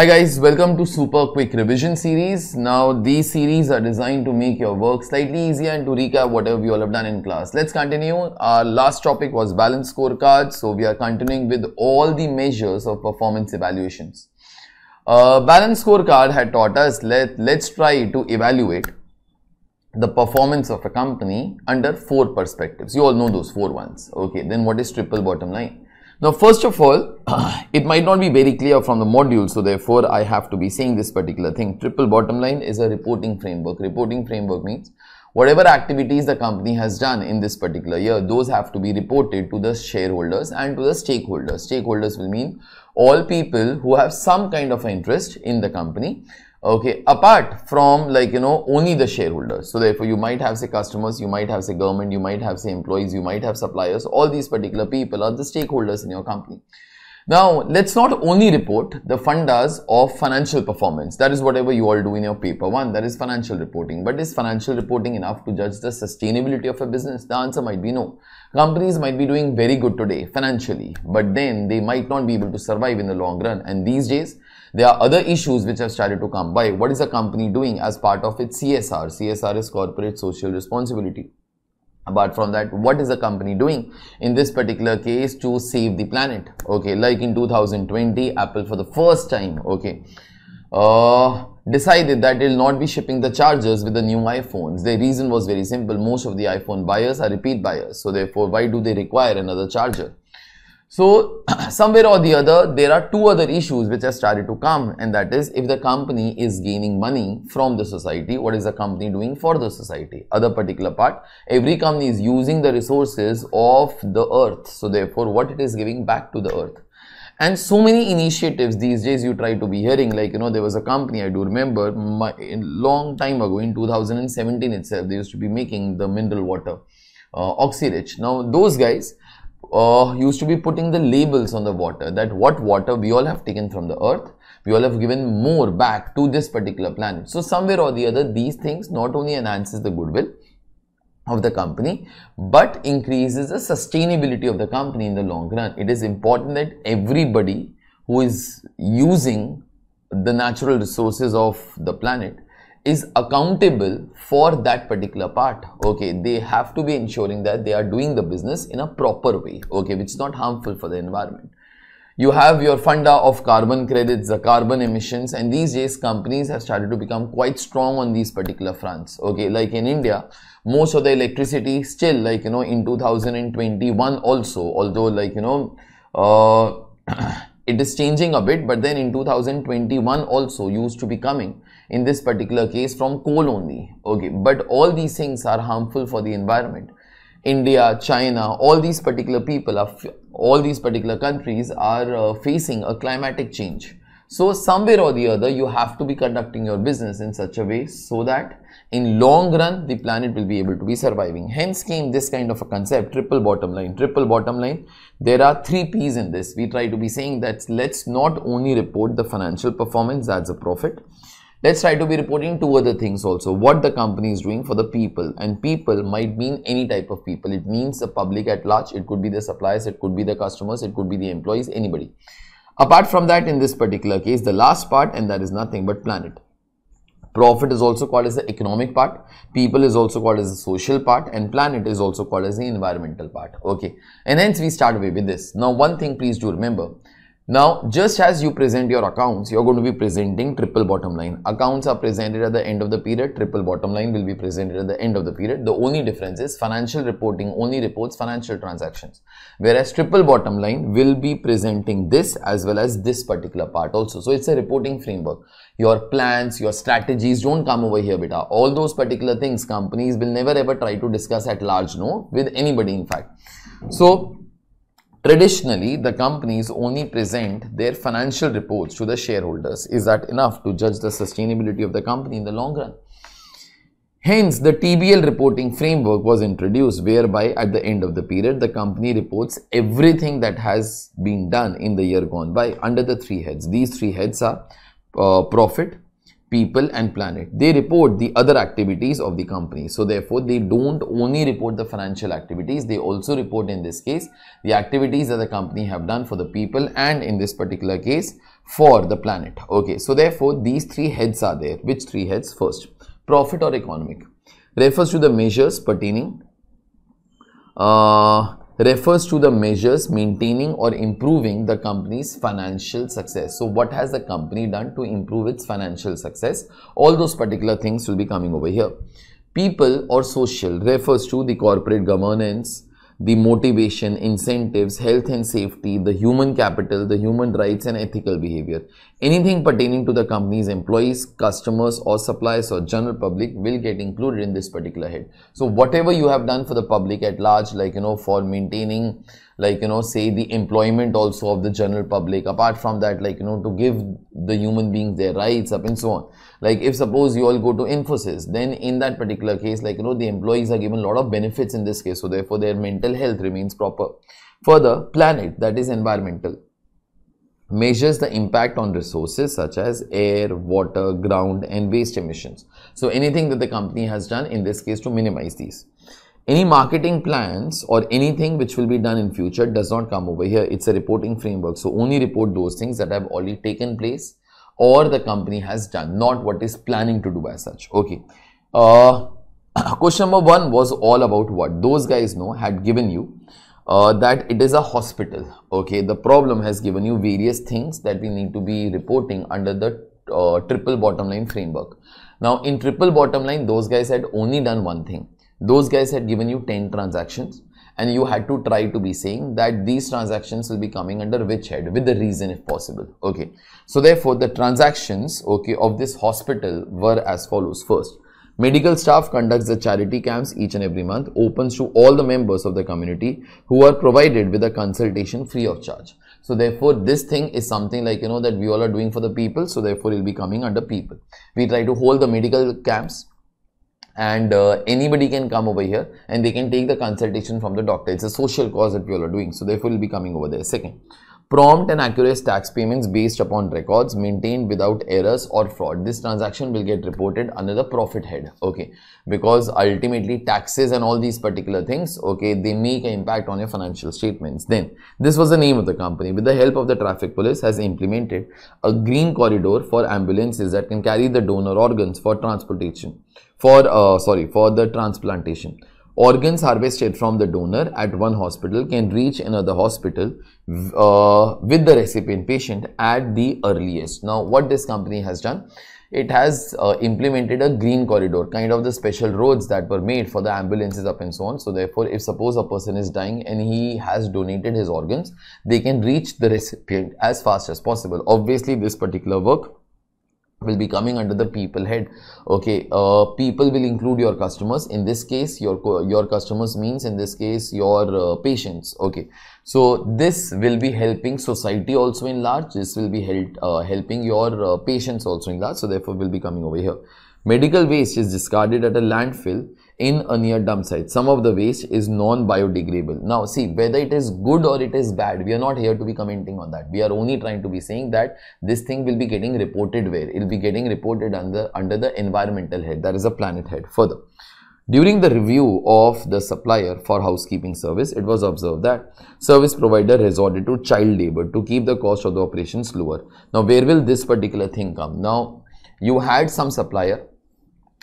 Hi guys, welcome to Super Quick Revision Series. Now these series are designed to make your work slightly easier and to recap whatever you all have done in class. Let's continue. Our last topic was balance scorecards. So we are continuing with all the measures of performance evaluations. Uh, balance scorecard had taught us let, let's try to evaluate the performance of a company under four perspectives. You all know those four ones. Okay, then what is triple bottom line? Now, first of all, it might not be very clear from the module, so therefore I have to be saying this particular thing. Triple bottom line is a reporting framework. Reporting framework means whatever activities the company has done in this particular year, those have to be reported to the shareholders and to the stakeholders. Stakeholders will mean all people who have some kind of interest in the company okay apart from like you know only the shareholders so therefore you might have say customers you might have say government you might have say employees you might have suppliers all these particular people are the stakeholders in your company now let's not only report the funders of financial performance that is whatever you all do in your paper one that is financial reporting but is financial reporting enough to judge the sustainability of a business the answer might be no companies might be doing very good today financially but then they might not be able to survive in the long run and these days there are other issues which have started to come by. What is a company doing as part of its CSR? CSR is corporate social responsibility. Apart from that, what is a company doing in this particular case to save the planet? Okay, like in 2020, Apple for the first time, okay, uh, decided that it will not be shipping the chargers with the new iPhones. The reason was very simple. Most of the iPhone buyers are repeat buyers. So therefore, why do they require another charger? So somewhere or the other, there are two other issues which have started to come and that is if the company is gaining money from the society, what is the company doing for the society? Other particular part, every company is using the resources of the earth. So therefore, what it is giving back to the earth and so many initiatives these days you try to be hearing like you know there was a company i do remember my, long time ago in 2017 itself they used to be making the mineral water uh, oxyrich now those guys uh, used to be putting the labels on the water that what water we all have taken from the earth we all have given more back to this particular planet so somewhere or the other these things not only enhances the goodwill of the company but increases the sustainability of the company in the long run it is important that everybody who is using the natural resources of the planet is accountable for that particular part okay they have to be ensuring that they are doing the business in a proper way okay which is not harmful for the environment you have your funda of carbon credits the carbon emissions and these days companies have started to become quite strong on these particular fronts okay like in india most of the electricity still like you know in 2021 also although like you know uh, it is changing a bit but then in 2021 also used to be coming in this particular case from coal only okay but all these things are harmful for the environment india china all these particular people are all these particular countries are uh, facing a climatic change so somewhere or the other you have to be conducting your business in such a way so that in long run the planet will be able to be surviving hence came this kind of a concept triple bottom line triple bottom line there are three p's in this we try to be saying that let's not only report the financial performance as a profit Let's try to be reporting two other things also. What the company is doing for the people and people might mean any type of people. It means the public at large. It could be the suppliers. It could be the customers. It could be the employees, anybody. Apart from that, in this particular case, the last part and that is nothing but planet. Profit is also called as the economic part. People is also called as the social part and planet is also called as the environmental part. Okay. And hence we start away with this. Now, one thing please do remember now, just as you present your accounts, you're going to be presenting triple bottom line. Accounts are presented at the end of the period. Triple bottom line will be presented at the end of the period. The only difference is financial reporting only reports financial transactions. Whereas triple bottom line will be presenting this as well as this particular part also. So, it's a reporting framework. Your plans, your strategies don't come over here, beta. All those particular things companies will never ever try to discuss at large, no, with anybody in fact. So, Traditionally, the companies only present their financial reports to the shareholders. Is that enough to judge the sustainability of the company in the long run? Hence, the TBL reporting framework was introduced whereby at the end of the period, the company reports everything that has been done in the year gone by under the three heads. These three heads are uh, profit, people and planet. They report the other activities of the company. So therefore, they don't only report the financial activities. They also report in this case the activities that the company have done for the people and in this particular case for the planet. Okay. So therefore, these three heads are there. Which three heads? First, profit or economic refers to the measures pertaining uh, refers to the measures maintaining or improving the company's financial success. So what has the company done to improve its financial success? All those particular things will be coming over here. People or social refers to the corporate governance, the motivation, incentives, health and safety, the human capital, the human rights and ethical behavior. Anything pertaining to the company's employees, customers or suppliers or general public will get included in this particular head. So whatever you have done for the public at large, like, you know, for maintaining like you know say the employment also of the general public apart from that like you know to give the human beings their rights up and so on like if suppose you all go to infosys then in that particular case like you know the employees are given a lot of benefits in this case so therefore their mental health remains proper further planet that is environmental measures the impact on resources such as air, water, ground and waste emissions. So anything that the company has done in this case to minimize these. Any marketing plans or anything which will be done in future does not come over here. It's a reporting framework. So only report those things that have already taken place or the company has done, not what is planning to do as such. Okay. Uh, question number one was all about what those guys know had given you uh, that it is a hospital. Okay. The problem has given you various things that we need to be reporting under the uh, triple bottom line framework. Now in triple bottom line, those guys had only done one thing those guys had given you 10 transactions and you had to try to be saying that these transactions will be coming under which head with the reason if possible okay so therefore the transactions okay of this hospital were as follows first medical staff conducts the charity camps each and every month opens to all the members of the community who are provided with a consultation free of charge so therefore, this thing is something like, you know, that we all are doing for the people. So therefore, it will be coming under people. We try to hold the medical camps and uh, anybody can come over here and they can take the consultation from the doctor. It's a social cause that we are doing. So therefore, will be coming over there. Second, prompt and accurate tax payments based upon records maintained without errors or fraud. This transaction will get reported under the profit head. Okay, because ultimately taxes and all these particular things, okay, they make an impact on your financial statements. Then this was the name of the company with the help of the traffic police has implemented a green corridor for ambulances that can carry the donor organs for transportation for uh, sorry for the transplantation organs harvested from the donor at one hospital can reach another hospital uh, with the recipient patient at the earliest now what this company has done it has uh, implemented a green corridor kind of the special roads that were made for the ambulances up and so on so therefore if suppose a person is dying and he has donated his organs they can reach the recipient as fast as possible obviously this particular work will be coming under the people head okay uh, people will include your customers in this case your your customers means in this case your uh, patients okay so this will be helping society also in large this will be help, uh, helping your uh, patients also in large so therefore will be coming over here medical waste is discarded at a landfill in a near dump site. Some of the waste is non-biodegradable. Now see whether it is good or it is bad, we are not here to be commenting on that. We are only trying to be saying that this thing will be getting reported where? It will be getting reported under, under the environmental head, that is a planet head. Further, during the review of the supplier for housekeeping service, it was observed that service provider resorted to child labor to keep the cost of the operations lower. Now where will this particular thing come? Now you had some supplier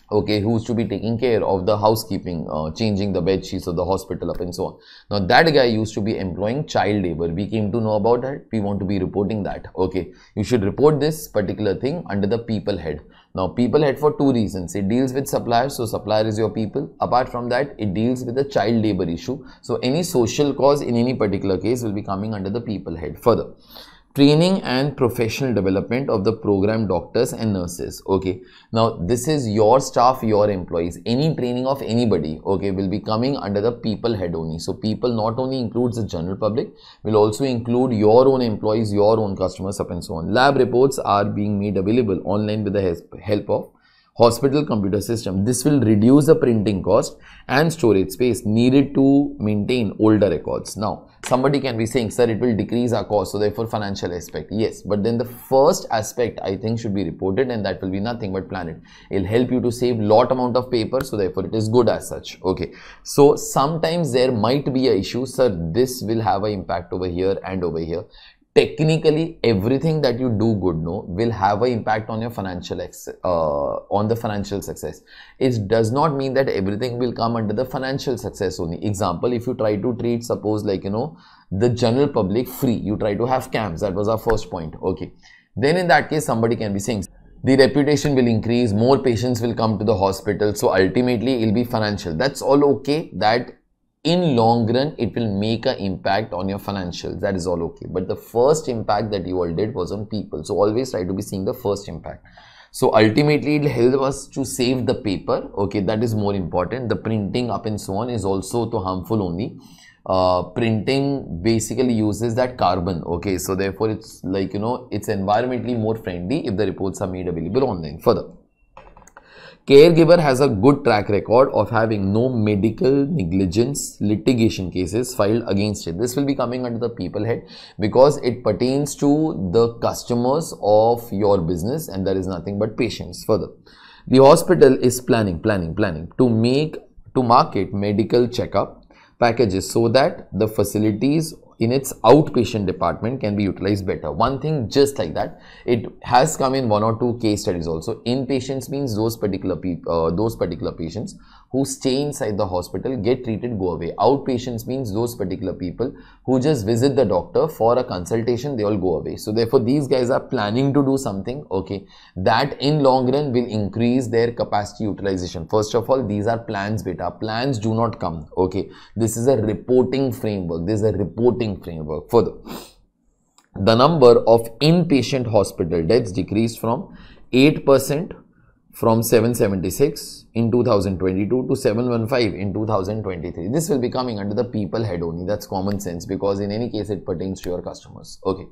okay who's to be taking care of the housekeeping uh, changing the bed sheets of the hospital up and so on now that guy used to be employing child labor we came to know about that we want to be reporting that okay you should report this particular thing under the people head now people head for two reasons it deals with suppliers so supplier is your people apart from that it deals with the child labor issue so any social cause in any particular case will be coming under the people head further training and professional development of the program doctors and nurses okay now this is your staff your employees any training of anybody okay will be coming under the people head only so people not only includes the general public will also include your own employees your own customers up and so on lab reports are being made available online with the help of hospital computer system. This will reduce the printing cost and storage space needed to maintain older records. Now, somebody can be saying, sir, it will decrease our cost, so therefore financial aspect. Yes, but then the first aspect I think should be reported and that will be nothing but planet. It'll help you to save lot amount of paper, so therefore it is good as such. Okay, so sometimes there might be a issue, sir, this will have an impact over here and over here technically everything that you do good no will have an impact on your financial ex- uh, on the financial success it does not mean that everything will come under the financial success only example if you try to treat suppose like you know the general public free you try to have camps that was our first point okay then in that case somebody can be saying the reputation will increase more patients will come to the hospital so ultimately it'll be financial that's all okay that in long run it will make an impact on your financials that is all okay but the first impact that you all did was on people so always try to be seeing the first impact so ultimately it'll help us to save the paper okay that is more important the printing up and so on is also to harmful only uh, printing basically uses that carbon okay so therefore it's like you know it's environmentally more friendly if the reports are made available online further Caregiver has a good track record of having no medical negligence litigation cases filed against it. This will be coming under the people head because it pertains to the customers of your business and there is nothing but patients further. The hospital is planning, planning, planning to make, to market medical checkup packages so that the facilities in its outpatient department can be utilized better. One thing just like that, it has come in one or two case studies also. Inpatients means those particular people, uh, those particular patients who stay inside the hospital, get treated, go away. Outpatients means those particular people who just visit the doctor for a consultation, they all go away. So therefore, these guys are planning to do something, okay, that in long run will increase their capacity utilization. First of all, these are plans beta. Plans do not come, okay. This is a reporting framework. This is a reporting framework. Further, the number of inpatient hospital deaths decreased from 8% from 776 in 2022 to 715 in 2023. This will be coming under the people head only. That's common sense because in any case it pertains to your customers. Okay.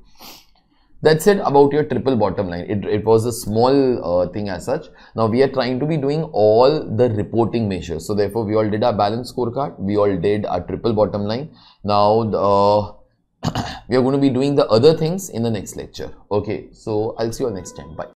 That's it about your triple bottom line. It, it was a small uh, thing as such. Now we are trying to be doing all the reporting measures. So therefore we all did our balance scorecard. We all did our triple bottom line. Now the, uh, we are going to be doing the other things in the next lecture. Okay. So I'll see you all next time. Bye.